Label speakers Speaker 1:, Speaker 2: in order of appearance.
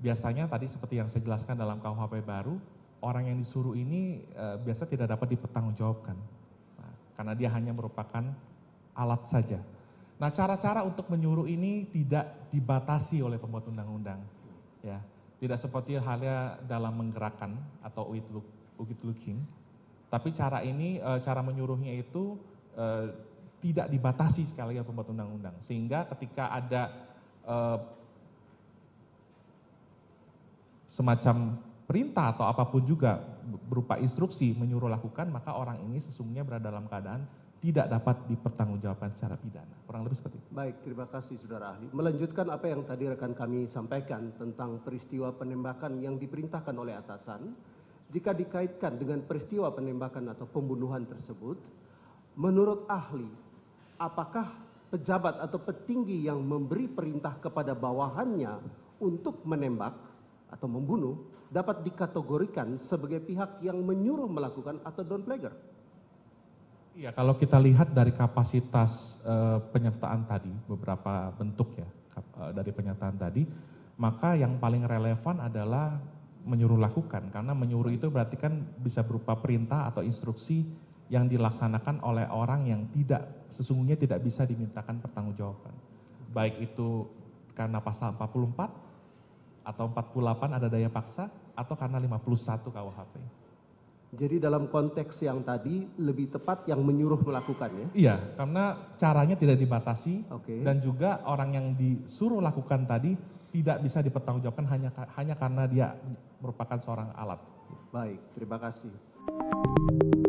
Speaker 1: biasanya tadi seperti yang saya jelaskan dalam kuhp baru orang yang disuruh ini e, biasa tidak dapat dipertanggungjawabkan nah, karena dia hanya merupakan alat saja. Nah cara-cara untuk menyuruh ini tidak dibatasi oleh pembuat undang-undang, ya tidak seperti halnya dalam menggerakkan atau with look, with looking, tapi cara ini e, cara menyuruhnya itu e, tidak dibatasi sekali oleh pembuat undang-undang sehingga ketika ada e, semacam perintah atau apapun juga berupa instruksi menyuruh lakukan, maka orang ini sesungguhnya berada dalam keadaan tidak dapat dipertanggungjawabkan secara pidana.
Speaker 2: Kurang lebih seperti itu. Baik, terima kasih saudara ahli. Melanjutkan apa yang tadi rekan kami sampaikan tentang peristiwa penembakan yang diperintahkan oleh atasan, jika dikaitkan dengan peristiwa penembakan atau pembunuhan tersebut, menurut ahli, apakah pejabat atau petinggi yang memberi perintah kepada bawahannya untuk menembak atau membunuh dapat dikategorikan sebagai pihak yang menyuruh melakukan atau down flagger?
Speaker 1: Iya, kalau kita lihat dari kapasitas uh, penyertaan tadi, beberapa bentuk ya kap, eh, dari penyertaan tadi, maka yang paling relevan adalah menyuruh lakukan, karena menyuruh itu berarti kan bisa berupa perintah atau instruksi yang dilaksanakan oleh orang yang tidak sesungguhnya tidak bisa dimintakan pertanggungjawaban. Baik itu karena pasal 44 atau 48 ada daya paksa atau karena 51 KUHP.
Speaker 2: Jadi dalam konteks yang tadi lebih tepat yang menyuruh melakukannya?
Speaker 1: Iya, karena caranya tidak dibatasi okay. dan juga orang yang disuruh lakukan tadi tidak bisa dipertanggungjawabkan hanya hanya karena dia merupakan seorang alat. Baik, terima kasih.